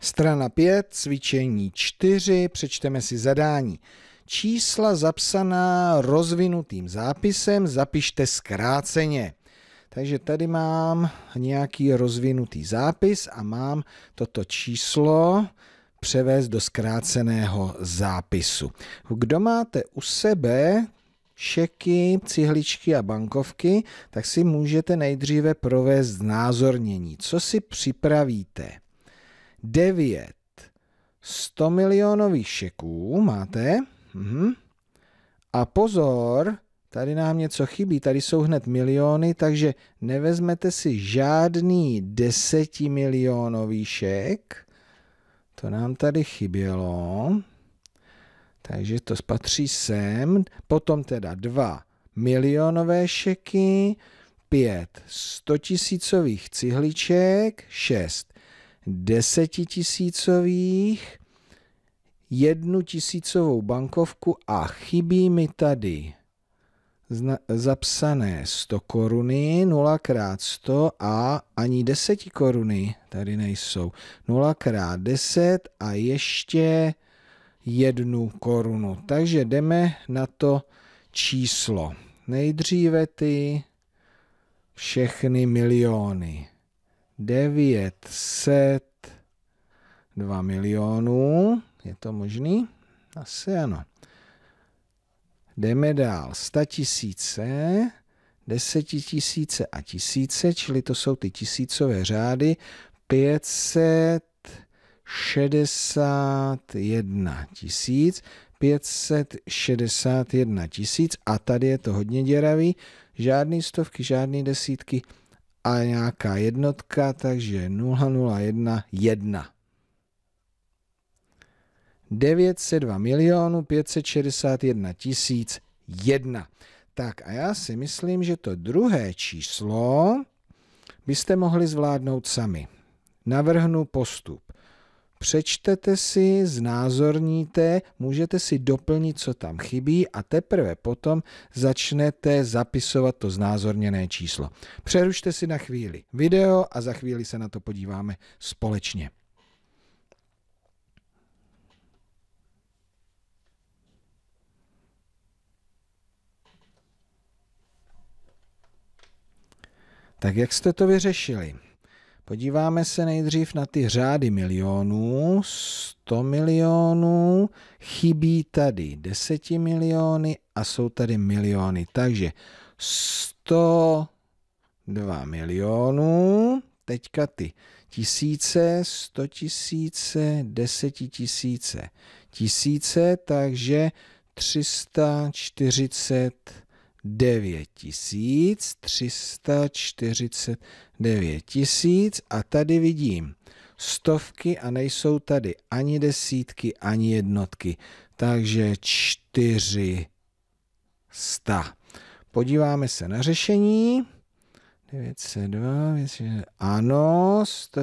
Strana 5, cvičení 4, přečteme si zadání. Čísla zapsaná rozvinutým zápisem zapište zkráceně. Takže tady mám nějaký rozvinutý zápis a mám toto číslo převést do zkráceného zápisu. Kdo máte u sebe šeky, cihličky a bankovky, tak si můžete nejdříve provést znázornění. Co si připravíte? 9 100 milionových šeků máte. Mhm. A pozor, tady nám něco chybí, tady jsou hned miliony, takže nevezmete si žádný desetimilionový šek. To nám tady chybělo. Takže to spatří sem. Potom teda dva milionové šeky, pět stotisícových cihliček, šest desetitisícových, jednu tisícovou bankovku a chybí mi tady zna- zapsané 100 koruny, 0 x 100 a ani 10 koruny tady nejsou. 0 x 10 a ještě jednu korunu. Takže jdeme na to číslo. Nejdříve ty všechny miliony. 900 2 milionů. Je to možný? Asi ano. Jdeme dál. 100 tisíce, 10 tisíce a tisíce, čili to jsou ty tisícové řády. 561 tisíc. 561 tisíc a tady je to hodně děravý. Žádný stovky, žádný desítky, a nějaká jednotka, takže 0, 0, 1, 1. 902 milionů 561 tisíc 1. Tak a já si myslím, že to druhé číslo byste mohli zvládnout sami. Navrhnu postup přečtete si, znázorníte, můžete si doplnit, co tam chybí a teprve potom začnete zapisovat to znázorněné číslo. Přerušte si na chvíli video a za chvíli se na to podíváme společně. Tak jak jste to vyřešili? Podíváme se nejdřív na ty řády milionů. 100 milionů, chybí tady 10 miliony a jsou tady miliony. Takže 102 milionů, teďka ty tisíce, 100 tisíce, 10 tisíce, tisíce, takže 340 9 tisíc, 349 tisíc a tady vidím stovky a nejsou tady ani desítky, ani jednotky. Takže 400. Podíváme se na řešení. 902 ano, st,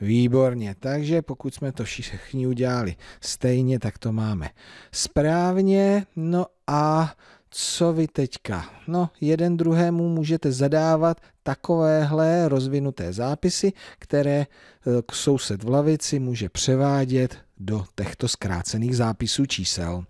výborně. Takže pokud jsme to všichni udělali stejně, tak to máme správně. No a co vy teďka? No, jeden druhému můžete zadávat takovéhle rozvinuté zápisy, které e, k soused v lavici může převádět do těchto zkrácených zápisů čísel.